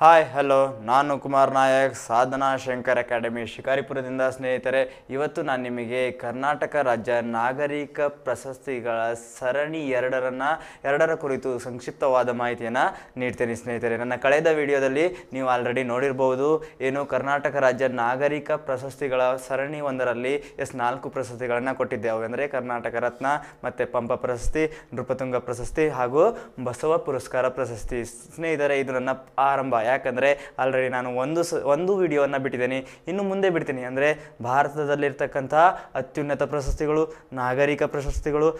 hi hello ನಾನು Kumar Nayak Sadhana Shankar academy ಶಿಕಾರಿಪುರದಿಂದ ಸ್ನೇಹಿತರೆ ಇವತ್ತು ನಾನು ನಿಮಗೆ ಕರ್ನಾಟಕ ರಾಜ್ಯ ನಾಗರಿಕ ಪ್ರಶಸ್ತಿಗಳ ಸರಣಿ ಎರಡರನ್ನು ಎರಡರ ಕುರಿತು ಸಂಕ್ಷಿಪ್ತವಾದ ಮಾಹಿತಿಯನ್ನು ನೀಡ್ತೇನೆ ಸ್ನೇಹಿತರೆ ನನ್ನ ಕಳೆದ ವಿಡಿಯೋದಲ್ಲಿ ನೀವು ಆಲ್ರೆಡಿ ನೋಡಿರ್ಬೋದು ಏನು ಕರ್ನಾಟಕ ರಾಜ್ಯ ನಾಗರಿಕ ಪ್ರಶಸ್ತಿಗಳ ಸರಣಿ ಒಂದರಲ್ಲಿ ಎಸ್ ನಾಲ್ಕು ಪ್ರಶಸ್ತಿಗಳನ್ನು ಕೊಟ್ಟಿದ್ದೆವು ಅವೆಂದರೆ ಕರ್ನಾಟಕ ರತ್ನ ಮತ್ತು ಪಂಪ ಪ್ರಶಸ್ತಿ ನೃಪತುಂಗ ಪ್ರಶಸ್ತಿ ಹಾಗೂ ಬಸವ ಪುರಸ್ಕಾರ ಪ್ರಶಸ್ತಿ ಸ್ನೇಹಿತರೆ ಇದು ನನ್ನ ಆರಂಭ ಯಾಕಂದರೆ ಆಲ್ರೆಡಿ ನಾನು ಒಂದು ಸ ಒಂದು ವಿಡಿಯೋವನ್ನು ಬಿಟ್ಟಿದ್ದೀನಿ ಇನ್ನು ಮುಂದೆ ಬಿಡ್ತೀನಿ ಅಂದರೆ ಭಾರತದಲ್ಲಿರ್ತಕ್ಕಂಥ ಅತ್ಯುನ್ನತ ಪ್ರಶಸ್ತಿಗಳು ನಾಗರಿಕ ಪ್ರಶಸ್ತಿಗಳು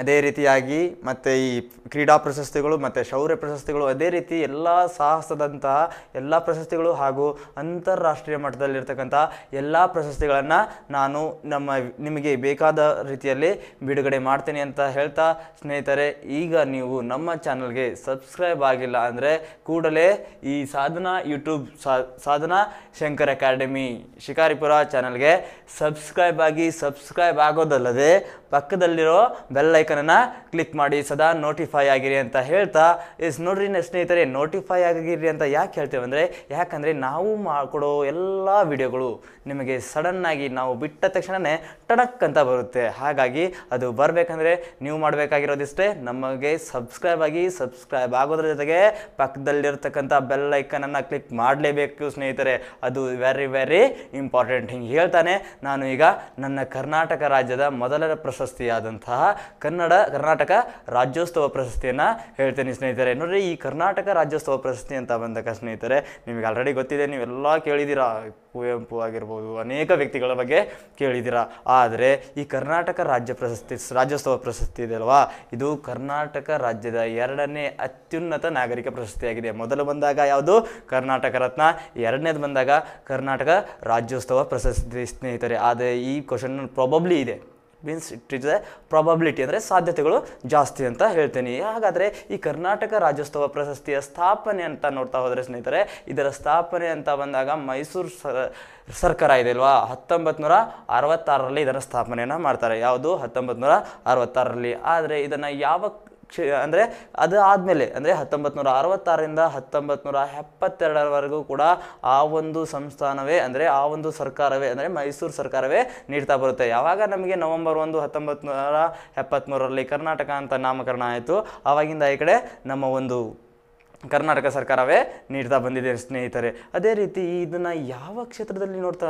ಅದೇ ರೀತಿಯಾಗಿ ಮತ್ತು ಈ ಕ್ರೀಡಾ ಪ್ರಶಸ್ತಿಗಳು ಮತ್ತು ಶೌರ್ಯ ಪ್ರಶಸ್ತಿಗಳು ಅದೇ ರೀತಿ ಎಲ್ಲ ಸಾಹಸದಂತಹ ಎಲ್ಲ ಪ್ರಶಸ್ತಿಗಳು ಹಾಗೂ ಅಂತಾರಾಷ್ಟ್ರೀಯ ಮಟ್ಟದಲ್ಲಿರ್ತಕ್ಕಂಥ ಎಲ್ಲ ಪ್ರಶಸ್ತಿಗಳನ್ನು ನಾನು ನಮ್ಮ ನಿಮಗೆ ಬೇಕಾದ ರೀತಿಯಲ್ಲಿ ಬಿಡುಗಡೆ ಮಾಡ್ತೀನಿ ಅಂತ ಹೇಳ್ತಾ ಸ್ನೇಹಿತರೆ ಈಗ ನೀವು ನಮ್ಮ ಚಾನಲ್ಗೆ ಸಬ್ಸ್ಕ್ರೈಬ್ ಆಗಿಲ್ಲ ಅಂದರೆ ಕೂಡಲೇ ಈ ಸಾಧನಾ ಯೂಟ್ಯೂಬ್ ಸಾಧನಾ ಶಂಕರ್ ಅಕಾಡೆಮಿ ಶಿಕಾರಿಪುರ ಚಾನಲ್ಗೆ ಸಬ್ಸ್ಕ್ರೈಬ್ ಆಗಿ ಸಬ್ಸ್ಕ್ರೈಬ್ ಆಗೋದಲ್ಲದೆ ಪಕ್ಕದಲ್ಲಿರೋ ಬೆಲ್ಲೈ ಐಕನನ್ನು ಕ್ಲಿಕ್ ಮಾಡಿ ಸದಾ ನೋಟಿಫೈ ಆಗಿರಿ ಅಂತ ಹೇಳ್ತಾ ಇಸ್ ನೋಡ್ರಿ ಸ್ನೇಹಿತರೆ ನೋಟಿಫೈ ಆಗಿರಿ ಅಂತ ಯಾಕೆ ಹೇಳ್ತೇವೆ ಅಂದರೆ ಯಾಕಂದರೆ ನಾವು ಮಾಡಿಕೊಡೋ ಎಲ್ಲ ವಿಡಿಯೋಗಳು ನಿಮಗೆ ಸಡನ್ ಆಗಿ ನಾವು ಬಿಟ್ಟ ತಕ್ಷಣವೇ ಟಡಕ್ ಅಂತ ಬರುತ್ತೆ ಹಾಗಾಗಿ ಅದು ಬರಬೇಕಂದ್ರೆ ನೀವು ಮಾಡಬೇಕಾಗಿರೋದಿಷ್ಟೇ ನಮಗೆ ಸಬ್ಸ್ಕ್ರೈಬ್ ಆಗಿ ಸಬ್ಸ್ಕ್ರೈಬ್ ಆಗೋದ್ರ ಜೊತೆಗೆ ಪಕ್ಕದಲ್ಲಿರ್ತಕ್ಕಂಥ ಬೆಲ್ ಐಕನನ್ನು ಕ್ಲಿಕ್ ಮಾಡಲೇಬೇಕು ಸ್ನೇಹಿತರೆ ಅದು ವೆರಿ ವೆರಿ ಇಂಪಾರ್ಟೆಂಟ್ ಹಿಂಗೆ ಹೇಳ್ತಾನೆ ನಾನು ಈಗ ನನ್ನ ಕರ್ನಾಟಕ ರಾಜ್ಯದ ಮೊದಲ ಪ್ರಶಸ್ತಿಯಾದಂತಹ ಕನ್ನಡ ಕನ್ನಡ ಕರ್ನಾಟಕ ರಾಜ್ಯೋತ್ಸವ ಪ್ರಶಸ್ತಿಯನ್ನು ಹೇಳ್ತೇನೆ ಸ್ನೇಹಿತರೆ ನೋಡ್ರಿ ಈ ಕರ್ನಾಟಕ ರಾಜ್ಯೋತ್ಸವ ಪ್ರಶಸ್ತಿ ಅಂತ ಬಂದಾಗ ಸ್ನೇಹಿತರೆ ನಿಮಗೆ ಆಲ್ರೆಡಿ ಗೊತ್ತಿದೆ ನೀವೆಲ್ಲ ಕೇಳಿದ್ದೀರಾ ಕುವೆಂಪು ಆಗಿರ್ಬೋದು ಅನೇಕ ವ್ಯಕ್ತಿಗಳ ಬಗ್ಗೆ ಕೇಳಿದ್ದೀರಾ ಆದರೆ ಈ ಕರ್ನಾಟಕ ರಾಜ್ಯ ಪ್ರಶಸ್ತಿ ರಾಜ್ಯೋತ್ಸವ ಪ್ರಶಸ್ತಿ ಇದೆ ಅಲ್ವಾ ಇದು ಕರ್ನಾಟಕ ರಾಜ್ಯದ ಎರಡನೇ ಅತ್ಯುನ್ನತ ನಾಗರಿಕ ಪ್ರಶಸ್ತಿಯಾಗಿದೆ ಮೊದಲು ಬಂದಾಗ ಯಾವುದು ಕರ್ನಾಟಕ ರತ್ನ ಎರಡನೇದು ಬಂದಾಗ ಕರ್ನಾಟಕ ರಾಜ್ಯೋತ್ಸವ ಪ್ರಶಸ್ತಿ ಸ್ನೇಹಿತರೆ ಆದರೆ ಈ ಕ್ವಶನ್ ಪ್ರಾಬಬ್ಲಿ ಇದೆ means it is a probability ಅಂದರೆ ಸಾಧ್ಯತೆಗಳು ಜಾಸ್ತಿ ಅಂತ ಹೇಳ್ತೀನಿ ಹಾಗಾದರೆ ಈ ಕರ್ನಾಟಕ ರಾಜ್ಯೋತ್ಸವ ಪ್ರಶಸ್ತಿಯ ಸ್ಥಾಪನೆ ಅಂತ ನೋಡ್ತಾ ಹೋದರೆ ಸ್ನೇಹಿತರೆ ಇದರ ಸ್ಥಾಪನೆ ಅಂತ ಬಂದಾಗ ಮೈಸೂರು ಸರ್ಕಾರ ಇದೆ ಅಲ್ವಾ ಹತ್ತೊಂಬತ್ತು ನೂರ ಅರವತ್ತಾರರಲ್ಲಿ ಇದರ ಸ್ಥಾಪನೆಯನ್ನು ಮಾಡ್ತಾರೆ ಯಾವುದು ಹತ್ತೊಂಬತ್ತು ನೂರ ಅರವತ್ತಾರರಲ್ಲಿ ಆದರೆ ಇದನ್ನು ಯಾವ ಕ್ಷಿ ಅಂದರೆ ಅದು ಆದಮೇಲೆ ಅಂದರೆ ಹತ್ತೊಂಬತ್ತು ನೂರ ಅರವತ್ತಾರರಿಂದ ಹತ್ತೊಂಬತ್ತು ನೂರ ಎಪ್ಪತ್ತೆರಡರವರೆಗೂ ಕೂಡ ಆ ಒಂದು ಸಂಸ್ಥಾನವೇ ಅಂದರೆ ಆ ಒಂದು ಸರ್ಕಾರವೇ ಅಂದರೆ ಮೈಸೂರು ಸರ್ಕಾರವೇ ನೀಡ್ತಾ ಬರುತ್ತೆ ಯಾವಾಗ ನಮಗೆ ನವಂಬರ್ ಒಂದು ಹತ್ತೊಂಬತ್ತು ನೂರ ಎಪ್ಪತ್ತ್ಮೂರರಲ್ಲಿ ಕರ್ನಾಟಕ ಅಂತ ನಾಮಕರಣ ಆಯಿತು ಆವಾಗಿಂದ ಈ ಕಡೆ ನಮ್ಮ ಒಂದು ಕರ್ನಾಟಕ ಸರ್ಕಾರವೇ ನೀಡ್ತಾ ಬಂದಿದೆ ಸ್ನೇಹಿತರೆ ಅದೇ ರೀತಿ ಇದನ್ನು ಯಾವ ಕ್ಷೇತ್ರದಲ್ಲಿ ನೋಡ್ತಾ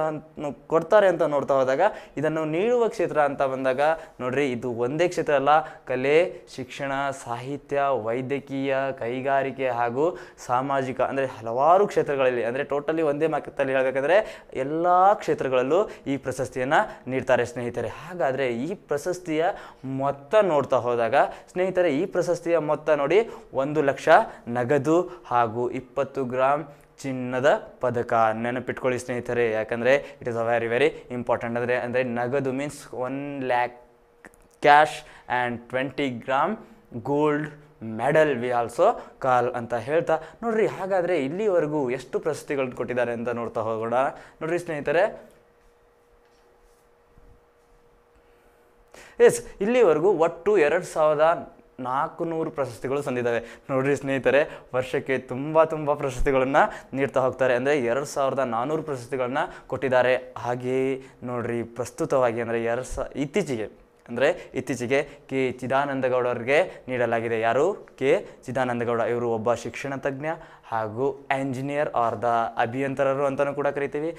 ಕೊಡ್ತಾರೆ ಅಂತ ನೋಡ್ತಾ ಹೋದಾಗ ಇದನ್ನು ನೀಡುವ ಕ್ಷೇತ್ರ ಅಂತ ಬಂದಾಗ ನೋಡ್ರಿ ಇದು ಒಂದೇ ಕ್ಷೇತ್ರ ಅಲ್ಲ ಕಲೆ ಶಿಕ್ಷಣ ಸಾಹಿತ್ಯ ವೈದ್ಯಕೀಯ ಕೈಗಾರಿಕೆ ಹಾಗೂ ಸಾಮಾಜಿಕ ಅಂದರೆ ಹಲವಾರು ಕ್ಷೇತ್ರಗಳಲ್ಲಿ ಅಂದರೆ ಟೋಟಲಿ ಒಂದೇ ಮಕ್ಕಳಲ್ಲಿ ಹೇಳಬೇಕಂದ್ರೆ ಎಲ್ಲ ಕ್ಷೇತ್ರಗಳಲ್ಲೂ ಈ ಪ್ರಶಸ್ತಿಯನ್ನು ನೀಡ್ತಾರೆ ಸ್ನೇಹಿತರೆ ಹಾಗಾದರೆ ಈ ಪ್ರಶಸ್ತಿಯ ಮೊತ್ತ ನೋಡ್ತಾ ಹೋದಾಗ ಸ್ನೇಹಿತರೆ ಈ ಪ್ರಶಸ್ತಿಯ ಮೊತ್ತ ನೋಡಿ ಒಂದು ಲಕ್ಷ ನಗದು ಹಾಗೂ ಇಪ್ಪತ್ತು ಗ್ರಾಮ್ ಚಿನ್ನದ ಪದಕ ನೆನಪಿಟ್ಕೊಳ್ಳಿ ಸ್ನೇಹಿತರೆ ಯಾಕಂದರೆ it is a very very important ಅಂದರೆ ಅಂದರೆ ನಗದು means one lakh cash and twenty gram gold medal we also call ಅಂತ ಹೇಳ್ತಾ ನೋಡ್ರಿ ಹಾಗಾದರೆ ಇಲ್ಲಿವರೆಗೂ ಎಷ್ಟು ಪ್ರಶಸ್ತಿಗಳನ್ನ ಕೊಟ್ಟಿದ್ದಾರೆ ಅಂತ ನೋಡ್ತಾ ಹೋಗೋಣ ನೋಡ್ರಿ ಸ್ನೇಹಿತರೆ ಎಸ್ ಇಲ್ಲಿವರೆಗೂ ಒಟ್ಟು ಎರಡು ಸಾವಿರದ ನಾಲ್ಕು ನೂರು ಪ್ರಶಸ್ತಿಗಳು ಸಂದಿದ್ದಾವೆ ನೋಡಿರಿ ಸ್ನೇಹಿತರೆ ವರ್ಷಕ್ಕೆ ತುಂಬ ತುಂಬ ಪ್ರಶಸ್ತಿಗಳನ್ನು ನೀಡ್ತಾ ಹೋಗ್ತಾರೆ ಅಂದರೆ ಎರಡು ಸಾವಿರದ ನಾನ್ನೂರು ಪ್ರಶಸ್ತಿಗಳನ್ನು ಕೊಟ್ಟಿದ್ದಾರೆ ಹಾಗೆಯೇ ನೋಡಿರಿ ಪ್ರಸ್ತುತವಾಗಿ ಅಂದರೆ ಎರಡು ಸ ಇತ್ತೀಚೆಗೆ ಅಂದರೆ ಇತ್ತೀಚೆಗೆ ಕೆ ಚಿದಾನಂದಗೌಡರಿಗೆ ನೀಡಲಾಗಿದೆ ಯಾರು ಕೆ ಚಿದಾನಂದಗೌಡ ಇವರು ಒಬ್ಬ ಶಿಕ್ಷಣ ತಜ್ಞ ಹಾಗೂ ಎಂಜಿನಿಯರ್ ಆರ್ ದ ಅಭಿಯಂತರರು ಅಂತಲೂ ಕೂಡ ಕರಿತೀವಿ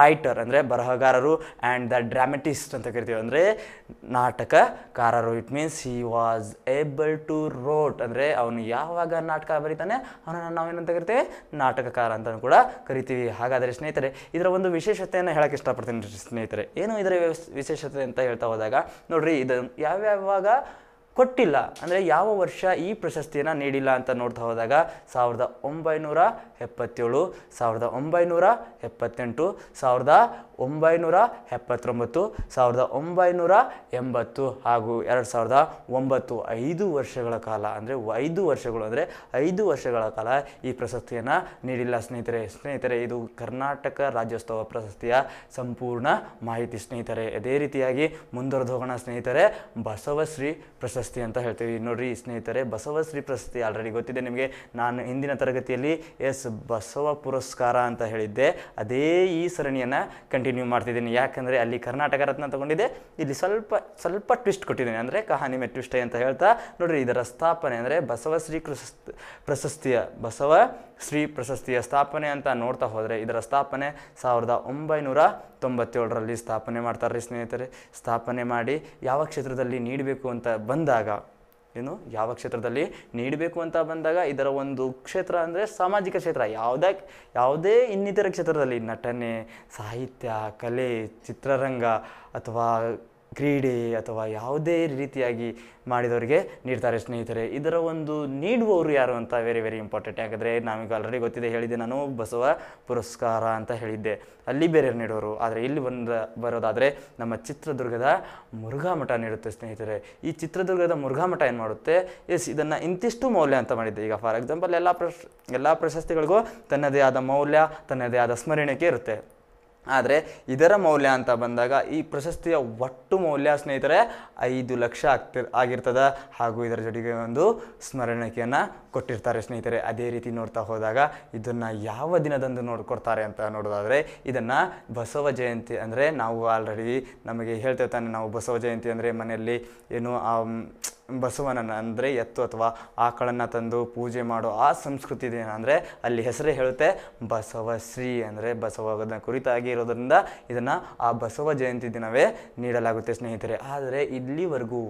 ರೈಟರ್ ಅಂದರೆ ಬರಹಗಾರರು ಆ್ಯಂಡ್ ದ ಡ್ರಾಮೆಟಿಸ್ಟ್ ಅಂತ ಕರಿತೀವಿ ಅಂದರೆ ನಾಟಕಕಾರರು it means he was able to wrote ಅಂದರೆ ಅವನು ಯಾವಾಗ ನಾಟಕ ಬರೀತಾನೆ ಅವನನ್ನು ನಾವೇನಂತ ಕರಿತೀವಿ ನಾಟಕಕಾರ ಅಂತಲೂ ಕೂಡ ಕರಿತೀವಿ ಹಾಗಾದರೆ ಸ್ನೇಹಿತರೆ ಇದರ ಒಂದು ವಿಶೇಷತೆಯನ್ನು ಹೇಳಕ್ಕೆ ಇಷ್ಟಪಡ್ತೀನಿ ಸ್ನೇಹಿತರೆ ಏನು ಇದರ ವಿಶೇಷತೆ ಅಂತ ಹೇಳ್ತಾ ಹೋದಾಗ ನೋಡ್ರಿ ಇದು ಯಾವ್ಯಾವಾಗ ಕೊಟ್ಟಿಲ್ಲ ಅಂದರೆ ಯಾವ ವರ್ಷ ಈ ಪ್ರಶಸ್ತಿಯನ್ನು ನೀಡಿಲ್ಲ ಅಂತ ನೋಡ್ತಾ ಹೋದಾಗ ಸಾವಿರದ ಒಂಬೈನೂರ ಎಪ್ಪತ್ತೇಳು ಸಾವಿರದ ಒಂಬೈನೂರ ಎಪ್ಪತ್ತೆಂಟು ಸಾವಿರದ ಒಂಬೈನೂರ ಎಪ್ಪತ್ತೊಂಬತ್ತು ಸಾವಿರದ ಒಂಬೈನೂರ ಎಂಬತ್ತು ಹಾಗೂ ಎರಡು ಸಾವಿರದ ಒಂಬತ್ತು ಐದು ವರ್ಷಗಳ ಕಾಲ ಅಂದರೆ ಐದು ವರ್ಷಗಳು ಅಂದರೆ ಐದು ವರ್ಷಗಳ ಕಾಲ ಈ ಪ್ರಶಸ್ತಿಯನ್ನು ನೀಡಿಲ್ಲ ಸ್ನೇಹಿತರೆ ಸ್ನೇಹಿತರೆ ಇದು ಕರ್ನಾಟಕ ರಾಜ್ಯೋತ್ಸವ ಪ್ರಶಸ್ತಿಯ ಸಂಪೂರ್ಣ ಮಾಹಿತಿ ಸ್ನೇಹಿತರೆ ಅದೇ ರೀತಿಯಾಗಿ ಮುಂದುವರೆದು ಹೋಗೋಣ ಸ್ನೇಹಿತರೆ ಬಸವಶ್ರೀ ಪ್ರಶಸ್ತಿ ಅಂತ ಹೇಳ್ತೀವಿ ನೋಡ್ರಿ ಸ್ನೇಹಿತರೆ ಬಸವಶ್ರೀ ಪ್ರಶಸ್ತಿ ಆಲ್ರೆಡಿ ಗೊತ್ತಿದೆ ನಿಮಗೆ ನಾನು ಹಿಂದಿನ ತರಗತಿಯಲ್ಲಿ ಎಸ್ ಬಸವ ಪುರಸ್ಕಾರ ಅಂತ ಹೇಳಿದ್ದೆ ಅದೇ ಈ ಸರಣಿಯನ್ನು ಕಂಡಿ ಕಂಟಿನ್ಯೂ ಮಾಡ್ತಿದ್ದೀನಿ ಯಾಕಂದರೆ ಅಲ್ಲಿ ಕರ್ನಾಟಕ ರತ್ನ ತಗೊಂಡಿದೆ ಇಲ್ಲಿ ಸ್ವಲ್ಪ ಸ್ವಲ್ಪ ಟ್ವಿಸ್ಟ್ ಕೊಟ್ಟಿದ್ದೀನಿ ಅಂದರೆ ಕಹಾನಿಮೆ ಟ್ವಿಸ್ಟೇ ಅಂತ ಹೇಳ್ತಾ ನೋಡಿರಿ ಇದರ ಸ್ಥಾಪನೆ ಅಂದರೆ ಬಸವಶ್ರೀ ಶ್ರೀ ಪ್ರಶಸ್ತಿಯ ಬಸವ ಶ್ರೀ ಪ್ರಶಸ್ತಿಯ ಸ್ಥಾಪನೆ ಅಂತ ನೋಡ್ತಾ ಹೋದರೆ ಇದರ ಸ್ಥಾಪನೆ ಸಾವಿರದ ಒಂಬೈನೂರ ತೊಂಬತ್ತೇಳರಲ್ಲಿ ಸ್ಥಾಪನೆ ಮಾಡ್ತಾರೆ ಸ್ನೇಹಿತರೆ ಸ್ಥಾಪನೆ ಮಾಡಿ ಯಾವ ಕ್ಷೇತ್ರದಲ್ಲಿ ನೀಡಬೇಕು ಅಂತ ಬಂದಾಗ ಏನು ಯಾವ ಕ್ಷೇತ್ರದಲ್ಲಿ ನೀಡಬೇಕು ಅಂತ ಬಂದಾಗ ಇದರ ಒಂದು ಕ್ಷೇತ್ರ ಅಂದರೆ ಸಾಮಾಜಿಕ ಕ್ಷೇತ್ರ ಯಾವುದೇ ಯಾವುದೇ ಇನ್ನಿತರ ಕ್ಷೇತ್ರದಲ್ಲಿ ನಟನೆ ಸಾಹಿತ್ಯ ಕಲೆ ಚಿತ್ರರಂಗ ಅಥವಾ ಕ್ರೀಡೆ ಅಥವಾ ಯಾವುದೇ ರೀತಿಯಾಗಿ ಮಾಡಿದವರಿಗೆ ನೀಡ್ತಾರೆ ಸ್ನೇಹಿತರೆ ಇದರ ಒಂದು ನೀಡುವವರು ಯಾರು ಅಂತ ವೆರಿ ವೆರಿ ಇಂಪಾರ್ಟೆಂಟ್ ಯಾಕಂದರೆ ನಮಗೆ ಆಲ್ರೆಡಿ ಗೊತ್ತಿದೆ ಹೇಳಿದ್ದೆ ನಾನು ಬಸವ ಪುರಸ್ಕಾರ ಅಂತ ಹೇಳಿದ್ದೆ ಅಲ್ಲಿ ಬೇರೆ ನೀಡೋರು ಆದರೆ ಇಲ್ಲಿ ಬಂದ ಬರೋದಾದರೆ ನಮ್ಮ ಚಿತ್ರದುರ್ಗದ ಮುರುಘಾಮಠ ಮಠ ನೀಡುತ್ತೆ ಸ್ನೇಹಿತರೆ ಈ ಚಿತ್ರದುರ್ಗದ ಮುರುಘಾಮಠ ಮಠ ಏನು ಮಾಡುತ್ತೆ ಎಸ್ ಇದನ್ನು ಇಂತಿಷ್ಟು ಮೌಲ್ಯ ಅಂತ ಮಾಡಿದ್ದೆ ಈಗ ಫಾರ್ ಎಕ್ಸಾಂಪಲ್ ಎಲ್ಲ ಪ್ರಶ್ ಎಲ್ಲ ಪ್ರಶಸ್ತಿಗಳಿಗೂ ತನ್ನದೇ ಆದ ಮೌಲ್ಯ ತನ್ನದೇ ಆದ ಸ್ಮರಣಿಕೆ ಇರುತ್ತೆ ಆದರೆ ಇದರ ಮೌಲ್ಯ ಅಂತ ಬಂದಾಗ ಈ ಪ್ರಶಸ್ತಿಯ ಒಟ್ಟು ಮೌಲ್ಯ ಸ್ನೇಹಿತರೆ ಐದು ಲಕ್ಷ ಆಗ್ತಿರ್ ಆಗಿರ್ತದೆ ಹಾಗೂ ಇದರ ಜೊತೆಗೆ ಒಂದು ಸ್ಮರಣಿಕೆಯನ್ನು ಕೊಟ್ಟಿರ್ತಾರೆ ಸ್ನೇಹಿತರೆ ಅದೇ ರೀತಿ ನೋಡ್ತಾ ಹೋದಾಗ ಇದನ್ನು ಯಾವ ದಿನದಂದು ನೋಡ್ಕೊಡ್ತಾರೆ ಅಂತ ನೋಡೋದಾದರೆ ಇದನ್ನು ಬಸವ ಜಯಂತಿ ಅಂದರೆ ನಾವು ಆಲ್ರೆಡಿ ನಮಗೆ ಹೇಳ್ತೇವೆ ತಾನೆ ನಾವು ಬಸವ ಜಯಂತಿ ಅಂದರೆ ಮನೆಯಲ್ಲಿ ಏನು ಬಸವನನ್ನು ಅಂದರೆ ಎತ್ತು ಅಥವಾ ಆಕಳನ್ನು ತಂದು ಪೂಜೆ ಮಾಡೋ ಆ ಸಂಸ್ಕೃತಿ ಏನಂದರೆ ಅಲ್ಲಿ ಹೆಸರೇ ಹೇಳುತ್ತೆ ಬಸವ ಶ್ರೀ ಅಂದರೆ ಬಸವನ ಕುರಿತಾಗಿ ಇರೋದರಿಂದ ಇದನ್ನು ಆ ಬಸವ ಜಯಂತಿ ದಿನವೇ ನೀಡಲಾಗುತ್ತೆ ಸ್ನೇಹಿತರೆ ಆದರೆ ಇಲ್ಲಿವರೆಗೂ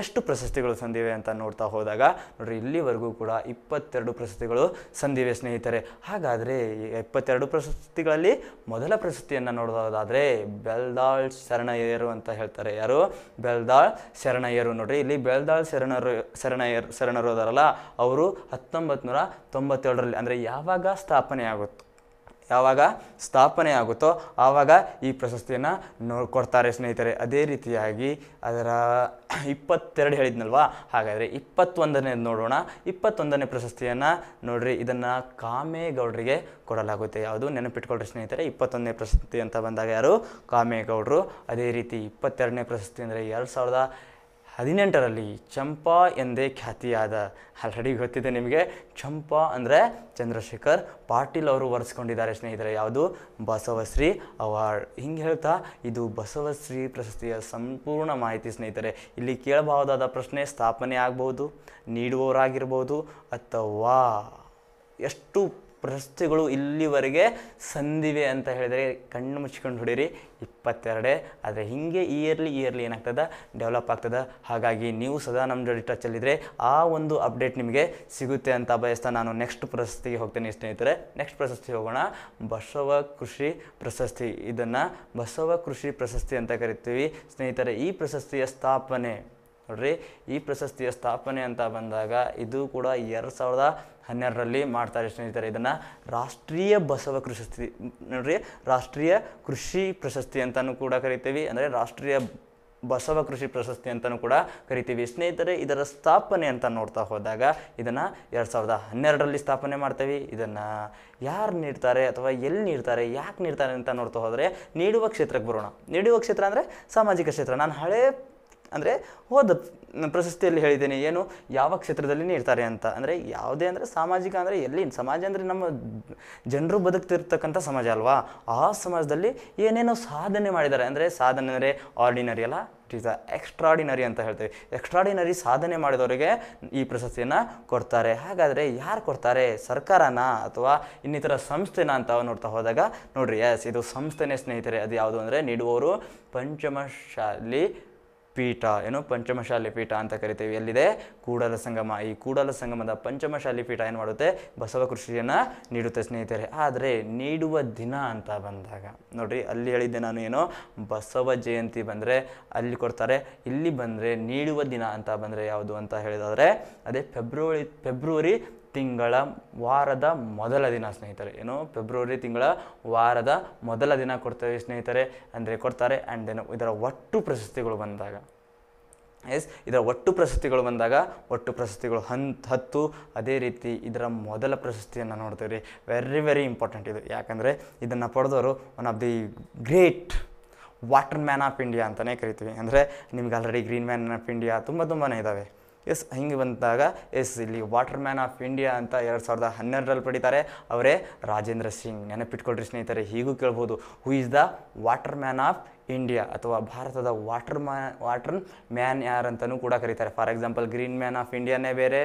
ಎಷ್ಟು ಪ್ರಶಸ್ತಿಗಳು ಸಂದಿವೆ ಅಂತ ನೋಡ್ತಾ ಹೋದಾಗ ನೋಡಿರಿ ಇಲ್ಲಿವರೆಗೂ ಕೂಡ ಇಪ್ಪತ್ತೆರಡು ಪ್ರಶಸ್ತಿಗಳು ಸಂದಿವೆ ಸ್ನೇಹಿತರೆ ಹಾಗಾದರೆ ಇಪ್ಪತ್ತೆರಡು ಪ್ರಶಸ್ತಿಗಳಲ್ಲಿ ಮೊದಲ ಪ್ರಶಸ್ತಿಯನ್ನು ನೋಡೋದಾದರೆ ಬೆಲ್ದಾಳ್ ಶರಣಯ್ಯರು ಅಂತ ಹೇಳ್ತಾರೆ ಯಾರು ಬೆಳ್ದಾಳ್ ಶರಣಯ್ಯರು ನೋಡ್ರಿ ಇಲ್ಲಿ ಬೆಳ್ದಾಳ್ ಶರಣರು ಶರಣಯ್ಯರು ಶರಣರು ಅದಾರಲ್ಲ ಅವರು ಹತ್ತೊಂಬತ್ತು ನೂರ ತೊಂಬತ್ತೇಳರಲ್ಲಿ ಅಂದರೆ ಯಾವಾಗ ಸ್ಥಾಪನೆ ಆಗುತ್ತೆ ಯಾವಾಗ ಸ್ಥಾಪನೆ ಆಗುತ್ತೋ ಆವಾಗ ಈ ಪ್ರಶಸ್ತಿಯನ್ನು ನೋ ಕೊಡ್ತಾರೆ ಸ್ನೇಹಿತರೆ ಅದೇ ರೀತಿಯಾಗಿ ಅದರ ಇಪ್ಪತ್ತೆರಡು ಹೇಳಿದ್ನಲ್ವಾ ಹಾಗಾದರೆ ಇಪ್ಪತ್ತೊಂದನೇ ನೋಡೋಣ ಇಪ್ಪತ್ತೊಂದನೇ ಪ್ರಶಸ್ತಿಯನ್ನು ನೋಡ್ರಿ ಇದನ್ನು ಕಾಮೇಗೌಡರಿಗೆ ಕೊಡಲಾಗುತ್ತೆ ಯಾವುದು ನೆನಪಿಟ್ಕೊಳ್ರಿ ಸ್ನೇಹಿತರೆ ಇಪ್ಪತ್ತೊಂದನೇ ಪ್ರಶಸ್ತಿ ಅಂತ ಬಂದಾಗ ಯಾರು ಕಾಮೇಗೌಡರು ಅದೇ ರೀತಿ ಇಪ್ಪತ್ತೆರಡನೇ ಪ್ರಶಸ್ತಿ ಅಂದರೆ ಎರಡು ಸಾವಿರದ ಹದಿನೆಂಟರಲ್ಲಿ ಚಂಪಾ ಎಂದೇ ಖ್ಯಾತಿಯಾದ ಆಲ್ರೆಡಿ ಗೊತ್ತಿದೆ ನಿಮಗೆ ಚಂಪಾ ಅಂದರೆ ಚಂದ್ರಶೇಖರ್ ಪಾಟೀಲ್ ಅವರು ಒರೆಸ್ಕೊಂಡಿದ್ದಾರೆ ಸ್ನೇಹಿತರೆ ಯಾವುದು ಬಸವಶ್ರೀ ಅವಾರ್ಡ್ ಹಿಂಗೆ ಹೇಳ್ತಾ ಇದು ಬಸವಶ್ರೀ ಪ್ರಶಸ್ತಿಯ ಸಂಪೂರ್ಣ ಮಾಹಿತಿ ಸ್ನೇಹಿತರೆ ಇಲ್ಲಿ ಕೇಳಬಹುದಾದ ಪ್ರಶ್ನೆ ಸ್ಥಾಪನೆ ಆಗಬಹುದು ನೀಡುವವರಾಗಿರ್ಬೋದು ಅಥವಾ ಎಷ್ಟು ಪ್ರಶಸ್ತಿಗಳು ಇಲ್ಲಿವರೆಗೆ ಸಂದಿವೆ ಅಂತ ಹೇಳಿದರೆ ಕಣ್ಣು ಮುಚ್ಕೊಂಡು ಹೊಡೀರಿ ಇಪ್ಪತ್ತೆರಡೇ ಆದರೆ ಹೀಗೆ ಇಯರ್ಲಿ ಇಯರ್ಲಿ ಏನಾಗ್ತದೆ ಡೆವಲಪ್ ಆಗ್ತದೆ ಹಾಗಾಗಿ ನೀವು ಸದಾ ನಮ್ಮ ಜೊತೆ ಟಚಲ್ಲಿದ್ದರೆ ಆ ಒಂದು ಅಪ್ಡೇಟ್ ನಿಮಗೆ ಸಿಗುತ್ತೆ ಅಂತ ಬಯಸ್ತಾ ನಾನು ನೆಕ್ಸ್ಟ್ ಪ್ರಶಸ್ತಿಗೆ ಹೋಗ್ತೇನೆ ಸ್ನೇಹಿತರೆ ನೆಕ್ಸ್ಟ್ ಪ್ರಶಸ್ತಿ ಹೋಗೋಣ ಬಸವ ಕೃಷಿ ಪ್ರಶಸ್ತಿ ಇದನ್ನು ಬಸವ ಕೃಷಿ ಪ್ರಶಸ್ತಿ ಅಂತ ಕರಿತೀವಿ ಸ್ನೇಹಿತರೆ ಈ ಪ್ರಶಸ್ತಿಯ ಸ್ಥಾಪನೆ ನೋಡ್ರಿ ಈ ಪ್ರಶಸ್ತಿಯ ಸ್ಥಾಪನೆ ಅಂತ ಬಂದಾಗ ಇದು ಕೂಡ ಎರಡು ಸಾವಿರದ ಹನ್ನೆರಡರಲ್ಲಿ ಮಾಡ್ತಾರೆ ಸ್ನೇಹಿತರೆ ಇದನ್ನು ರಾಷ್ಟ್ರೀಯ ಬಸವ ಪ್ರಶಸ್ತಿ ನೋಡ್ರಿ ರಾಷ್ಟ್ರೀಯ ಕೃಷಿ ಪ್ರಶಸ್ತಿ ಅಂತಲೂ ಕೂಡ ಕರಿತೀವಿ ಅಂದರೆ ರಾಷ್ಟ್ರೀಯ ಬಸವ ಕೃಷಿ ಪ್ರಶಸ್ತಿ ಅಂತಲೂ ಕೂಡ ಕರಿತೀವಿ ಸ್ನೇಹಿತರೆ ಇದರ ಸ್ಥಾಪನೆ ಅಂತ ನೋಡ್ತಾ ಹೋದಾಗ ಇದನ್ನು ಎರಡು ಸಾವಿರದ ಹನ್ನೆರಡರಲ್ಲಿ ಸ್ಥಾಪನೆ ಮಾಡ್ತೀವಿ ಇದನ್ನು ಯಾರು ನೀಡ್ತಾರೆ ಅಥವಾ ಎಲ್ಲಿ ನೀಡ್ತಾರೆ ಯಾಕೆ ನೀಡ್ತಾರೆ ಅಂತ ನೋಡ್ತಾ ಹೋದರೆ ನೀಡುವ ಕ್ಷೇತ್ರಕ್ಕೆ ಬರೋಣ ನೀಡುವ ಕ್ಷೇತ್ರ ಅಂದರೆ ಸಾಮಾಜಿಕ ಕ್ಷೇತ್ರ ನಾನು ಹಳೆ ಅಂದರೆ ಹೋದ ಪ್ರಶಸ್ತಿಯಲ್ಲಿ ಹೇಳಿದ್ದೇನೆ ಏನು ಯಾವ ಕ್ಷೇತ್ರದಲ್ಲಿ ಇರ್ತಾರೆ ಅಂತ ಅಂದರೆ ಯಾವುದೇ ಅಂದರೆ ಸಾಮಾಜಿಕ ಅಂದರೆ ಎಲ್ಲಿ ಸಮಾಜ ಅಂದರೆ ನಮ್ಮ ಜನರು ಬದುಕ್ತಿರ್ತಕ್ಕಂಥ ಸಮಾಜ ಅಲ್ವಾ ಆ ಸಮಾಜದಲ್ಲಿ ಏನೇನೋ ಸಾಧನೆ ಮಾಡಿದ್ದಾರೆ ಅಂದರೆ ಸಾಧನೆ ಅಂದರೆ ಆರ್ಡಿನರಿ ಅಲ್ಲ ಇಟ್ ಈಸ್ ಅ ಎಕ್ಸ್ಟ್ರಾಡಿನರಿ ಅಂತ ಹೇಳ್ತೇವೆ ಎಕ್ಸ್ಟ್ರಾಡಿನರಿ ಸಾಧನೆ ಮಾಡಿದವರಿಗೆ ಈ ಪ್ರಶಸ್ತಿಯನ್ನು ಕೊಡ್ತಾರೆ ಹಾಗಾದರೆ ಯಾರು ಕೊಡ್ತಾರೆ ಸರ್ಕಾರನ ಅಥವಾ ಇನ್ನಿತರ ಸಂಸ್ಥೆನ ಅಂತ ನೋಡ್ತಾ ಹೋದಾಗ ನೋಡ್ರಿ ಎಸ್ ಇದು ಸಂಸ್ಥೆನೇ ಸ್ನೇಹಿತರೆ ಅದು ಯಾವುದು ಅಂದರೆ ನೀಡುವವರು ಪಂಚಮಶಾಲಿ ಪೀಠ ಏನು ಪಂಚಮಶಾಲಿ ಪೀಠ ಅಂತ ಕರಿತೀವಿ ಎಲ್ಲಿದೆ ಕೂಡಲ ಸಂಗಮ ಈ ಕೂಡಲ ಸಂಗಮದ ಪಂಚಮಶಾಲಿ ಪೀಠ ಏನು ಮಾಡುತ್ತೆ ಬಸವ ಕೃಷಿಯನ್ನು ನೀಡುತ್ತೆ ಸ್ನೇಹಿತರೆ ಆದರೆ ನೀಡುವ ದಿನ ಅಂತ ಬಂದಾಗ ನೋಡಿರಿ ಅಲ್ಲಿ ಹೇಳಿದ್ದೆ ನಾನು ಏನೋ ಬಸವ ಜಯಂತಿ ಬಂದರೆ ಅಲ್ಲಿ ಕೊಡ್ತಾರೆ ಇಲ್ಲಿ ಬಂದರೆ ನೀಡುವ ದಿನ ಅಂತ ಬಂದರೆ ಯಾವುದು ಅಂತ ಹೇಳಿದಾದರೆ ಅದೇ ಫೆಬ್ರವರಿ ಫೆಬ್ರವರಿ ತಿಂಗಳ ವಾರದ ಮೊದಲ ದಿನ ಸ್ನೇಹಿತರೆ ಏನು ಫೆಬ್ರವರಿ ತಿಂಗಳ ವಾರದ ಮೊದಲ ದಿನ ಕೊಡ್ತೇವೆ ಸ್ನೇಹಿತರೆ ಅಂದರೆ ಕೊಡ್ತಾರೆ ಆ್ಯಂಡ್ ದೆನ್ ಇದರ ಒಟ್ಟು ಪ್ರಶಸ್ತಿಗಳು ಬಂದಾಗ ಎಸ್ ಇದರ ಒಟ್ಟು ಪ್ರಶಸ್ತಿಗಳು ಬಂದಾಗ ಒಟ್ಟು ಪ್ರಶಸ್ತಿಗಳು ಹಂತ್ ಹತ್ತು ಅದೇ ರೀತಿ ಇದರ ಮೊದಲ ಪ್ರಶಸ್ತಿಯನ್ನು ನೋಡ್ತೇವೆ ರೀ ವೆರಿ ವೆರಿ ಇಂಪಾರ್ಟೆಂಟ್ ಇದು ಯಾಕಂದರೆ ಇದನ್ನು ಪಡೆದವರು one of the great water man of India ಅಂತಲೇ ಕರಿತೀವಿ ಅಂದರೆ ನಿಮ್ಗೆ already green man of India ತುಂಬ ತುಂಬಾ ಇದ್ದಾವೆ ಎಸ್ ಹಿಂಗೆ ಬಂದಾಗ ಎಸ್ ಇಲ್ಲಿ ವಾಟರ್ ಮ್ಯಾನ್ ಆಫ್ ಇಂಡಿಯಾ ಅಂತ ಎರಡು ಸಾವಿರದ ಹನ್ನೆರಡರಲ್ಲಿ ಪಡಿತಾರೆ ಅವರೇ ರಾಜೇಂದ್ರ ಸಿಂಗ್ ನೆನಪಿಟ್ಕೊಳ್ರಿ ಸ್ನೇಹಿತರೆ ಹೀಗೂ ಕೇಳ್ಬೋದು who is the water man of India ಅಥವಾ ಭಾರತದ ವಾಟರ್ ಮ್ಯಾನ್ ವಾಟರ್ ಮ್ಯಾನ್ ಯಾರಂತನೂ ಕೂಡ ಕರೀತಾರೆ for example green man of ಇಂಡಿಯಾನೇ ಬೇರೆ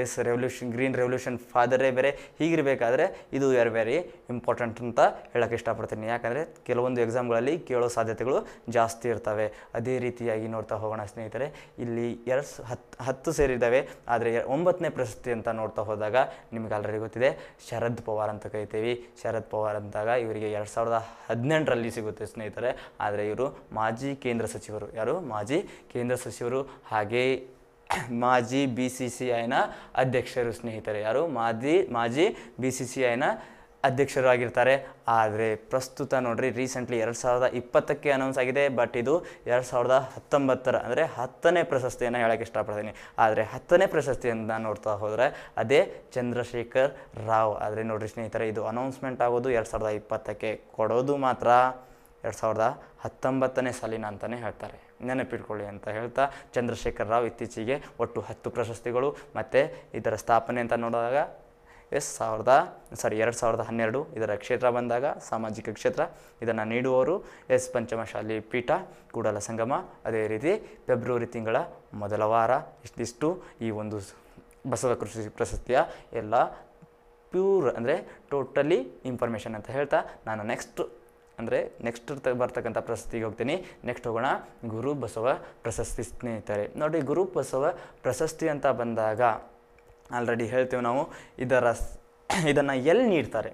ಎಸ್ ರೆವಲ್ಯೂಷನ್ ಗ್ರೀನ್ ರೆವಲ್ಯೂಷನ್ ಫಾದರೇ ಬೇರೆ ಹೀಗಿರಬೇಕಾದ್ರೆ ಇದು ವೆರ್ ವೆರಿ ಇಂಪಾರ್ಟೆಂಟ್ ಅಂತ ಹೇಳೋಕ್ಕೆ ಇಷ್ಟಪಡ್ತೀನಿ ಯಾಕಂದರೆ ಕೆಲವೊಂದು ಎಕ್ಸಾಮ್ಗಳಲ್ಲಿ ಕೇಳೋ ಸಾಧ್ಯತೆಗಳು ಜಾಸ್ತಿ ಇರ್ತವೆ ಅದೇ ರೀತಿಯಾಗಿ ನೋಡ್ತಾ ಹೋಗೋಣ ಸ್ನೇಹಿತರೆ ಇಲ್ಲಿ ಎರಡು ಹತ್ತು ಹತ್ತು ಸೇರಿದ್ದಾವೆ ಆದರೆ ಒಂಬತ್ತನೇ ಪ್ರಶಸ್ತಿ ಅಂತ ನೋಡ್ತಾ ಹೋದಾಗ ನಿಮ್ಗೆ ಆಲ್ರೆಡಿ ಗೊತ್ತಿದೆ ಶರದ್ ಪವಾರ್ ಅಂತ ಕರಿತೀವಿ ಶರದ್ ಪವಾರ್ ಅಂದಾಗ ಇವರಿಗೆ ಎರಡು ಸಾವಿರದ ಹದಿನೆಂಟರಲ್ಲಿ ಸಿಗುತ್ತೆ ಸ್ನೇಹಿತರೆ ಆದರೆ ಇವರು ಮಾಜಿ ಕೇಂದ್ರ ಸಚಿವರು ಯಾರು ಮಾಜಿ ಕೇಂದ್ರ ಸಚಿವರು ಹಾಗೆ ಮಾಜಿ ಬಿ ಸಿ ಸಿ ಐನ ಅಧ್ಯಕ್ಷರು ಸ್ನೇಹಿತರೆ ಯಾರು ಮಾಜಿ ಮಾಜಿ ಬಿ ಸಿ ಸಿ ಐನ ಆಗಿರ್ತಾರೆ ಆದರೆ ಪ್ರಸ್ತುತ ನೋಡ್ರಿ ರೀಸೆಂಟ್ಲಿ ಎರಡು ಸಾವಿರದ ಇಪ್ಪತ್ತಕ್ಕೆ ಅನೌನ್ಸ್ ಆಗಿದೆ ಬಟ್ ಇದು ಎರಡು ಸಾವಿರದ ಹತ್ತೊಂಬತ್ತರ ಅಂದರೆ ಹತ್ತನೇ ಪ್ರಶಸ್ತಿಯನ್ನು ಹೇಳೋಕೆ ಇಷ್ಟಪಡ್ತೀನಿ ಆದರೆ ಹತ್ತನೇ ಪ್ರಶಸ್ತಿಯನ್ನು ನೋಡ್ತಾ ಹೋದರೆ ಅದೇ ಚಂದ್ರಶೇಖರ್ ರಾವ್ ಆದರೆ ನೋಡ್ರಿ ಸ್ನೇಹಿತರೆ ಇದು ಅನೌನ್ಸ್ಮೆಂಟ್ ಆಗೋದು ಎರಡು ಸಾವಿರದ ಇಪ್ಪತ್ತಕ್ಕೆ ಕೊಡೋದು ಮಾತ್ರ ಎರಡು ಸಾವಿರದ ಹತ್ತೊಂಬತ್ತನೇ ಸಾಲಿನ ಅಂತಲೇ ಹೇಳ್ತಾರೆ ನೆನಪಿಟ್ಕೊಳ್ಳಿ ಅಂತ ಹೇಳ್ತಾ ಚಂದ್ರಶೇಖರ್ ರಾವ್ ಇತ್ತೀಚೆಗೆ ಒಟ್ಟು ಹತ್ತು ಪ್ರಶಸ್ತಿಗಳು ಮತ್ತು ಇದರ ಸ್ಥಾಪನೆ ಅಂತ ನೋಡಿದಾಗ ಎಸ್ ಸಾವಿರದ ಸಾರಿ ಎರಡು ಸಾವಿರದ ಹನ್ನೆರಡು ಇದರ ಕ್ಷೇತ್ರ ಬಂದಾಗ ಸಾಮಾಜಿಕ ಕ್ಷೇತ್ರ ಇದನ್ನು ನೀಡುವವರು ಎಸ್ ಪಂಚಮಶಾಲಿ ಪೀಠ ಕೂಡಲ ಸಂಗಮ ಅದೇ ರೀತಿ ಫೆಬ್ರವರಿ ತಿಂಗಳ ಮೊದಲ ವಾರ ಇಷ್ಟಿಷ್ಟು ಈ ಒಂದು ಬಸವ ಕೃಷಿ ಪ್ರಶಸ್ತಿಯ ಎಲ್ಲ ಪ್ಯೂರ್ ಅಂದರೆ ಟೋಟಲಿ ಇನ್ಫಾರ್ಮೇಷನ್ ಅಂತ ಹೇಳ್ತಾ ನಾನು ನೆಕ್ಸ್ಟ್ ಅಂದರೆ ನೆಕ್ಸ್ಟ್ ಬರ್ತಕ್ಕಂಥ ಪ್ರಶಸ್ತಿಗೆ ಹೋಗ್ತೀನಿ ನೆಕ್ಸ್ಟ್ ಹೋಗೋಣ ಗುರು ಬಸವ ಪ್ರಶಸ್ತಿ ಸ್ನೇಹಿತರೆ ನೋಡಿ ಗುರು ಬಸವ ಪ್ರಶಸ್ತಿ ಅಂತ ಬಂದಾಗ ಆಲ್ರೆಡಿ ಹೇಳ್ತೀವಿ ನಾವು ಇದರ ಇದನ್ನು ಎಲ್ಲಿ ನೀಡ್ತಾರೆ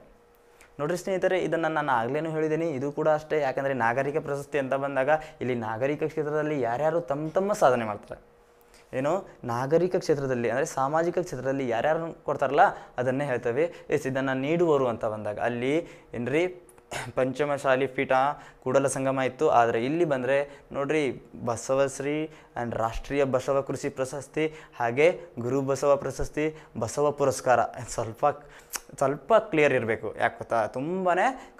ನೋಡಿರಿ ಸ್ನೇಹಿತರೆ ಇದನ್ನು ನಾನು ಆಗಲೇನು ಹೇಳಿದ್ದೀನಿ ಇದು ಕೂಡ ಅಷ್ಟೇ ಯಾಕಂದರೆ ನಾಗರಿಕ ಪ್ರಶಸ್ತಿ ಅಂತ ಬಂದಾಗ ಇಲ್ಲಿ ನಾಗರಿಕ ಕ್ಷೇತ್ರದಲ್ಲಿ ಯಾರ್ಯಾರು ತಮ್ಮ ತಮ್ಮ ಸಾಧನೆ ಮಾಡ್ತಾರೆ ಏನು ನಾಗರಿಕ ಕ್ಷೇತ್ರದಲ್ಲಿ ಅಂದರೆ ಸಾಮಾಜಿಕ ಕ್ಷೇತ್ರದಲ್ಲಿ ಯಾರ್ಯಾರು ಕೊಡ್ತಾರಲ್ಲ ಅದನ್ನೇ ಹೇಳ್ತೇವೆ ಎಸ್ ಇದನ್ನು ನೀಡುವರು ಅಂತ ಬಂದಾಗ ಅಲ್ಲಿ ಏನ್ರಿ पंचमशाली फिटा ಕೂಡಲ ಸಂಗಮ ಇತ್ತು ಆದರೆ ಇಲ್ಲಿ ಬಂದರೆ ನೋಡ್ರಿ ಬಸವಶ್ರೀ ಆ್ಯಂಡ್ ರಾಷ್ಟ್ರೀಯ ಬಸವ ಕೃಷಿ ಪ್ರಶಸ್ತಿ ಹಾಗೆ ಗುರು ಬಸವ ಪ್ರಶಸ್ತಿ ಬಸವ ಪುರಸ್ಕಾರ ಸ್ವಲ್ಪ ಸ್ವಲ್ಪ ಕ್ಲಿಯರ್ ಇರಬೇಕು ಯಾಕೆ ಗೊತ್ತಾ ತುಂಬಾ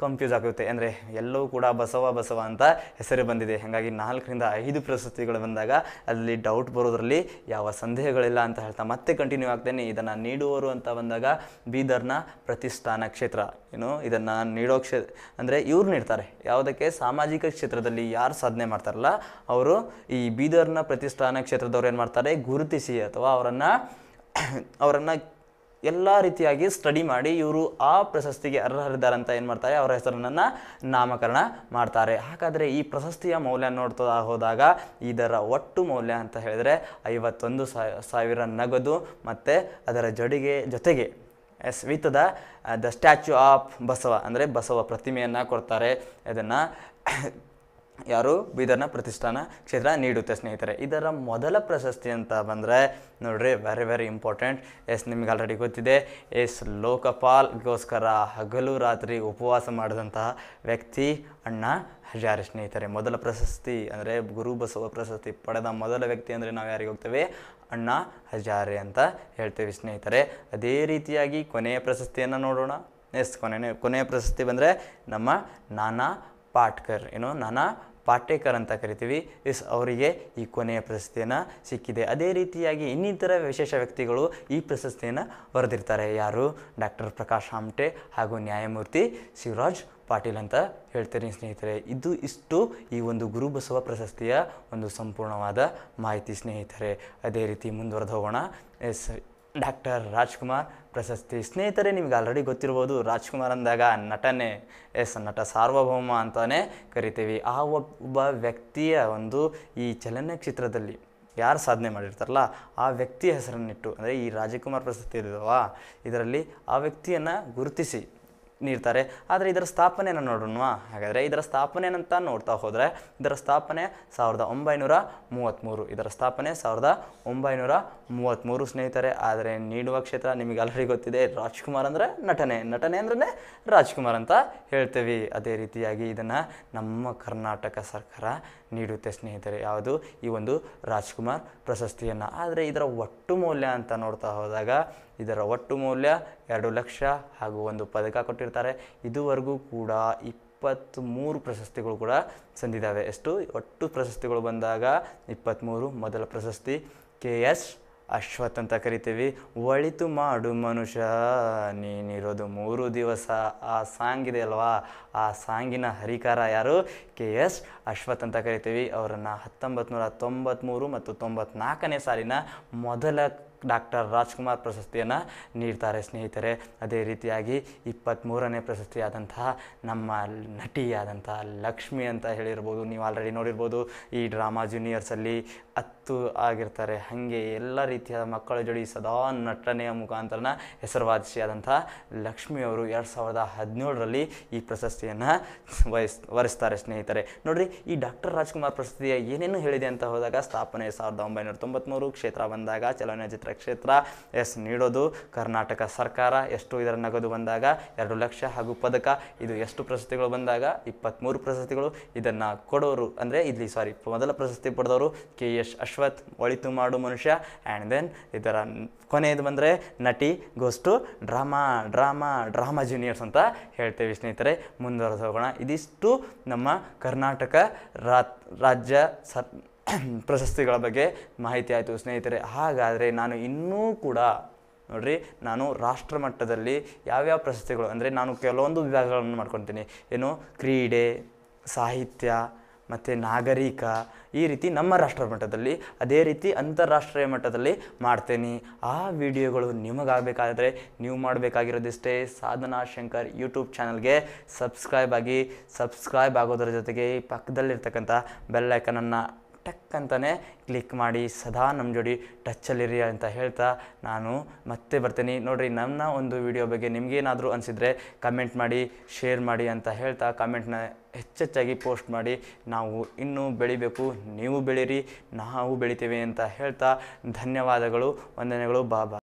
ಕನ್ಫ್ಯೂಸ್ ಆಗುತ್ತೆ ಅಂದರೆ ಎಲ್ಲವೂ ಕೂಡ ಬಸವ ಬಸವ ಅಂತ ಹೆಸರು ಬಂದಿದೆ ಹಾಗಾಗಿ ನಾಲ್ಕರಿಂದ ಐದು ಪ್ರಶಸ್ತಿಗಳು ಬಂದಾಗ ಅಲ್ಲಿ ಡೌಟ್ ಬರೋದ್ರಲ್ಲಿ ಯಾವ ಸಂದೇಹಗಳಿಲ್ಲ ಅಂತ ಹೇಳ್ತಾ ಮತ್ತೆ ಕಂಟಿನ್ಯೂ ಆಗ್ತೇನೆ ಇದನ್ನು ನೀಡುವವರು ಅಂತ ಬಂದಾಗ ಬೀದರ್ನ ಪ್ರತಿಷ್ಠಾನ ಕ್ಷೇತ್ರ ಏನು ಇದನ್ನು ನೀಡೋ ಕ್ಷೇ ಅಂದರೆ ಇವ್ರು ನೀಡ್ತಾರೆ ಯಾವುದಕ್ಕೆ ಸಾಮಾಜಿಕ ಕ್ಷೇತ್ರದಲ್ಲಿ ಯಾರು ಸಾಧನೆ ಮಾಡ್ತಾರಲ್ಲ ಅವರು ಈ ಬೀದರ್ನ ಪ್ರತಿಷ್ಠಾನ ಕ್ಷೇತ್ರದವ್ರು ಏನು ಮಾಡ್ತಾರೆ ಗುರುತಿಸಿ ಅಥವಾ ಅವರನ್ನು ಅವರನ್ನು ಎಲ್ಲ ರೀತಿಯಾಗಿ ಸ್ಟಡಿ ಮಾಡಿ ಇವರು ಆ ಪ್ರಶಸ್ತಿಗೆ ಅರ್ಹರಿದ್ದಾರೆ ಅಂತ ಏನು ಮಾಡ್ತಾರೆ ಅವರ ಹೆಸರನ್ನು ನಾಮಕರಣ ಮಾಡ್ತಾರೆ ಹಾಗಾದರೆ ಈ ಪ್ರಶಸ್ತಿಯ ಮೌಲ್ಯ ನೋಡ್ತಾ ಹೋದಾಗ ಇದರ ಒಟ್ಟು ಮೌಲ್ಯ ಅಂತ ಹೇಳಿದರೆ ಐವತ್ತೊಂದು ಸಾವಿರ ನಗದು ಮತ್ತು ಅದರ ಜಡಿಗೆ ಜೊತೆಗೆ yes with the the statue of Basava ಅಂದರೆ ಬಸವ ಪ್ರತಿಮೆಯನ್ನು ಕೊಡ್ತಾರೆ ಇದನ್ನು ಯಾರು ಬೀದರ್ನ ಪ್ರತಿಷ್ಠಾನ ಕ್ಷೇತ್ರ ನೀಡುತ್ತೆ ಸ್ನೇಹಿತರೆ ಇದರ ಮೊದಲ ಪ್ರಶಸ್ತಿ ಅಂತ ಬಂದರೆ ನೋಡ್ರಿ ವೆರಿ ವೆರಿ ಇಂಪಾರ್ಟೆಂಟ್ ಎಸ್ ನಿಮ್ಗೆ ಆಲ್ರೆಡಿ ಗೊತ್ತಿದೆ ಎಸ್ ಲೋಕಪಾಲ್ಗೋಸ್ಕರ ಹಗಲು ರಾತ್ರಿ ಉಪವಾಸ ಮಾಡಿದಂತಹ ವ್ಯಕ್ತಿ ಅಣ್ಣ ಹಜಾರಿ ಸ್ನೇಹಿತರೆ ಮೊದಲ ಪ್ರಶಸ್ತಿ ಅಂದರೆ ಗುರು ಬಸವ ಪ್ರಶಸ್ತಿ ಪಡೆದ ಮೊದಲ ವ್ಯಕ್ತಿ ಅಂದರೆ ನಾವು ಯಾರಿಗೆ ಹೋಗ್ತೇವೆ ಅಣ್ಣ ಹಜಾರೆ ಅಂತ ಹೇಳ್ತೇವೆ ಸ್ನೇಹಿತರೆ ಅದೇ ರೀತಿಯಾಗಿ ಕೊನೆಯ ಪ್ರಶಸ್ತಿಯನ್ನು ನೋಡೋಣ ಎಸ್ ಕೊನೆಯ ಕೊನೆಯ ಪ್ರಶಸ್ತಿ ಬಂದರೆ ನಮ್ಮ ನಾನಾ ಪಾಟ್ಕರ್ ಏನೋ ನಾನಾ ಪಾಟೇಕರ್ ಅಂತ ಕರಿತೀವಿ ಇಸ್ ಅವರಿಗೆ ಈ ಕೊನೆಯ ಪ್ರಶಸ್ತಿಯನ್ನು ಸಿಕ್ಕಿದೆ ಅದೇ ರೀತಿಯಾಗಿ ಇನ್ನಿತರ ವಿಶೇಷ ವ್ಯಕ್ತಿಗಳು ಈ ಪ್ರಶಸ್ತಿಯನ್ನು ಬರೆದಿರ್ತಾರೆ ಯಾರು ಡಾಕ್ಟರ್ ಪ್ರಕಾಶ್ ಆಮ್ಟೆ ಹಾಗೂ ನ್ಯಾಯಮೂರ್ತಿ ಶಿವರಾಜ್ ಪಾಟೀಲ್ ಅಂತ ಹೇಳ್ತೀನಿ ಸ್ನೇಹಿತರೆ ಇದು ಇಷ್ಟು ಈ ಒಂದು ಗುರುಬಸವ ಪ್ರಶಸ್ತಿಯ ಒಂದು ಸಂಪೂರ್ಣವಾದ ಮಾಹಿತಿ ಸ್ನೇಹಿತರೆ ಅದೇ ರೀತಿ ಮುಂದುವರೆದು ಹೋಗೋಣ ಎಸ್ ಡಾಕ್ಟರ್ ರಾಜ್ಕುಮಾರ್ ಪ್ರಶಸ್ತಿ ಸ್ನೇಹಿತರೆ ನಿಮ್ಗೆ ಆಲ್ರೆಡಿ ಗೊತ್ತಿರ್ಬೋದು ರಾಜ್ಕುಮಾರ್ ಅಂದಾಗ ನಟನೆ ಎಸ್ ನಟ ಸಾರ್ವಭೌಮ ಅಂತಲೇ ಕರಿತೀವಿ ಆ ಒಬ್ಬ ವ್ಯಕ್ತಿಯ ಒಂದು ಈ ಚಲನಚಿತ್ರದಲ್ಲಿ ಯಾರು ಸಾಧನೆ ಮಾಡಿರ್ತಾರಲ್ಲ ಆ ವ್ಯಕ್ತಿಯ ಹೆಸರನ್ನಿಟ್ಟು ಅಂದರೆ ಈ ರಾಜಕುಮಾರ್ ಪ್ರಶಸ್ತಿ ಇದ್ದವಾ ಇದರಲ್ಲಿ ಆ ವ್ಯಕ್ತಿಯನ್ನು ಗುರುತಿಸಿ ನೀಡ್ತಾರೆ ಆದರೆ ಇದರ ಸ್ಥಾಪನೆಯನ್ನು ನೋಡೋಣ ಹಾಗಾದರೆ ಇದರ ಅಂತ ನೋಡ್ತಾ ಹೋದರೆ ಇದರ ಸ್ಥಾಪನೆ ಸಾವಿರದ ಒಂಬೈನೂರ ಮೂವತ್ತ್ಮೂರು ಇದರ ಸ್ಥಾಪನೆ ಸಾವಿರದ ಒಂಬೈನೂರ ಮೂವತ್ತ್ಮೂರು ಸ್ನೇಹಿತರೆ ಆದರೆ ನೀಡುವ ಕ್ಷೇತ್ರ ನಿಮಗೆ ಆಲ್ರೆಡಿ ಗೊತ್ತಿದೆ ರಾಜ್ಕುಮಾರ್ ಅಂದರೆ ನಟನೆ ನಟನೆ ಅಂದ್ರೆ ರಾಜ್ಕುಮಾರ್ ಅಂತ ಹೇಳ್ತೇವೆ ಅದೇ ರೀತಿಯಾಗಿ ಇದನ್ನು ನಮ್ಮ ಕರ್ನಾಟಕ ಸರ್ಕಾರ ನೀಡುತ್ತೆ ಸ್ನೇಹಿತರೆ ಯಾವುದು ಈ ಒಂದು ರಾಜ್ಕುಮಾರ್ ಪ್ರಶಸ್ತಿಯನ್ನು ಆದರೆ ಇದರ ಒಟ್ಟು ಮೌಲ್ಯ ಅಂತ ನೋಡ್ತಾ ಹೋದಾಗ ಇದರ ಒಟ್ಟು ಮೌಲ್ಯ ಎರಡು ಲಕ್ಷ ಹಾಗೂ ಒಂದು ಪದಕ ಕೊಟ್ಟಿರ್ತಾರೆ ಇದುವರೆಗೂ ಕೂಡ ಇಪ್ಪತ್ತ್ಮೂರು ಪ್ರಶಸ್ತಿಗಳು ಕೂಡ ಸಂದಿದ್ದಾವೆ ಎಷ್ಟು ಒಟ್ಟು ಪ್ರಶಸ್ತಿಗಳು ಬಂದಾಗ ಇಪ್ಪತ್ತ್ಮೂರು ಮೊದಲ ಪ್ರಶಸ್ತಿ ಕೆ ಎಸ್ ಅಶ್ವಥ್ ಅಂತ ಕರಿತೀವಿ ಒಳಿತು ಮಾಡು ಮನುಷ್ಯ ನೀನಿರೋದು ಮೂರು ದಿವಸ ಆ ಸಾಂಗ್ ಇದೆ ಅಲ್ವಾ ಆ ಸಾಂಗಿನ ಹರಿಕಾರ ಯಾರು ಕೆ ಎಸ್ ಅಶ್ವಥ್ ಅಂತ ಕರಿತೀವಿ ಅವರನ್ನು ಹತ್ತೊಂಬತ್ತು ನೂರ ತೊಂಬತ್ತ್ಮೂರು ಮತ್ತು ತೊಂಬತ್ನಾಲ್ಕನೇ ಸಾಲಿನ ಮೊದಲ ಡಾಕ್ಟರ್ ರಾಜ್ಕುಮಾರ್ ಪ್ರಶಸ್ತಿಯನ್ನು ನೀಡ್ತಾರೆ ಸ್ನೇಹಿತರೆ ಅದೇ ರೀತಿಯಾಗಿ ಇಪ್ಪತ್ತ್ಮೂರನೇ ಪ್ರಶಸ್ತಿಯಾದಂತಹ ನಮ್ಮ ನಟಿಯಾದಂತಹ ಲಕ್ಷ್ಮಿ ಅಂತ ಹೇಳಿರ್ಬೋದು ನೀವು ಆಲ್ರೆಡಿ ನೋಡಿರ್ಬೋದು ಈ ಡ್ರಾಮಾ ಜೂನಿಯರ್ಸಲ್ಲಿ ಹತ್ತು ಆಗಿರ್ತಾರೆ ಹಾಗೆ ಎಲ್ಲ ರೀತಿಯಾದ ಮಕ್ಕಳ ಜೋಡಿ ಸದಾ ನಟನೆಯ ಮುಖಾಂತರನ ಹೆಸರುವಾಸಿಯಾದಂಥ ಲಕ್ಷ್ಮಿಯವರು ಎರಡು ಸಾವಿರದ ಹದಿನೇಳರಲ್ಲಿ ಈ ಪ್ರಶಸ್ತಿಯನ್ನು ವಹಿಸ್ ವರಿಸ್ತಾರೆ ಸ್ನೇಹಿತರೆ ನೋಡಿರಿ ಈ ಡಾಕ್ಟರ್ ರಾಜ್ಕುಮಾರ್ ಪ್ರಶಸ್ತಿಯ ಏನೇನು ಹೇಳಿದೆ ಅಂತ ಹೋದಾಗ ಸ್ಥಾಪನೆ ಸಾವಿರದ ಒಂಬೈನೂರ ತೊಂಬತ್ತ್ಮೂರು ಕ್ಷೇತ್ರ ಬಂದಾಗ ಚಲನಚಿತ್ರ ಕ್ಷೇತ್ರ ಎಸ್ ನೀಡೋದು ಕರ್ನಾಟಕ ಸರ್ಕಾರ ಎಷ್ಟು ಇದರ ನಗದು ಬಂದಾಗ ಎರಡು ಲಕ್ಷ ಹಾಗೂ ಪದಕ ಇದು ಎಷ್ಟು ಪ್ರಶಸ್ತಿಗಳು ಬಂದಾಗ ಇಪ್ಪತ್ತ್ಮೂರು ಪ್ರಶಸ್ತಿಗಳು ಇದನ್ನು ಕೊಡೋರು ಅಂದರೆ ಇಲ್ಲಿ ಸಾರಿ ಮೊದಲ ಪ್ರಶಸ್ತಿ ಪಡೆದವರು ಕೆ ಎ ಯಶ್ ಅಶ್ವಥ್ ಒಳಿತು ಮಾಡು ಮನುಷ್ಯ ಆ್ಯಂಡ್ ದೆನ್ ಇದರ ಕೊನೆಯದು ಬಂದರೆ ನಟಿ ghost drama drama drama juniors ಅಂತ ಹೇಳ್ತೇವೆ ಸ್ನೇಹಿತರೆ ಮುಂದುವರೆದು ಹೋಗೋಣ ಇದಿಷ್ಟು ನಮ್ಮ ಕರ್ನಾಟಕ ರಾಜ್ಯ ಸತ್ ಪ್ರಶಸ್ತಿಗಳ ಬಗ್ಗೆ ಮಾಹಿತಿ ಆಯಿತು ಸ್ನೇಹಿತರೆ ಹಾಗಾದರೆ ನಾನು ಇನ್ನೂ ಕೂಡ ನೋಡ್ರಿ ನಾನು ರಾಷ್ಟ್ರ ಮಟ್ಟದಲ್ಲಿ ಯಾವ್ಯಾವ ಪ್ರಶಸ್ತಿಗಳು ಅಂದರೆ ನಾನು ಕೆಲವೊಂದು ವಿಭಾಗಗಳನ್ನು ಮಾಡ್ಕೊತೀನಿ ಏನು ಕ್ರೀಡೆ ಸಾಹಿತ್ಯ ಮತ್ತು ನಾಗರಿಕ ಈ ರೀತಿ ನಮ್ಮ ರಾಷ್ಟ್ರ ಮಟ್ಟದಲ್ಲಿ ಅದೇ ರೀತಿ ಅಂತಾರಾಷ್ಟ್ರೀಯ ಮಟ್ಟದಲ್ಲಿ ಮಾಡ್ತೇನೆ ಆ ವಿಡಿಯೋಗಳು ನಿಮಗಾಗಬೇಕಾದರೆ ನೀವು ಮಾಡಬೇಕಾಗಿರೋದಿಷ್ಟೇ ಸಾಧನಾ ಶಂಕರ್ ಯೂಟ್ಯೂಬ್ ಚಾನಲ್ಗೆ ಸಬ್ಸ್ಕ್ರೈಬ್ ಆಗಿ ಸಬ್ಸ್ಕ್ರೈಬ್ ಆಗೋದ್ರ ಜೊತೆಗೆ ಪಕ್ಕದಲ್ಲಿರ್ತಕ್ಕಂಥ ಬೆಲ್ಲೈಕನನ್ನು ಟಕ್ ಅಂತಲೇ ಕ್ಲಿಕ್ ಮಾಡಿ ಸದಾ ನಮ್ಮ ಜೋಡಿ ಟಚ್ಚಲ್ಲಿರಿ ಅಂತ ಹೇಳ್ತಾ ನಾನು ಮತ್ತೆ ಬರ್ತೀನಿ ನೋಡಿರಿ ನನ್ನ ಒಂದು ವಿಡಿಯೋ ಬಗ್ಗೆ ನಿಮಗೇನಾದರೂ ಅನಿಸಿದರೆ ಕಮೆಂಟ್ ಮಾಡಿ ಶೇರ್ ಮಾಡಿ ಅಂತ ಹೇಳ್ತಾ ಕಮೆಂಟ್ನ ಹೆಚ್ಚೆಚ್ಚಾಗಿ ಪೋಸ್ಟ್ ಮಾಡಿ ನಾವು ಇನ್ನೂ ಬೆಳಿಬೇಕು ನೀವು ಬೆಳೀರಿ ನಾವು ಬೆಳಿತೇವೆ ಅಂತ ಹೇಳ್ತಾ ಧನ್ಯವಾದಗಳು ವಂದನೆಗಳು ಬಾಬಾ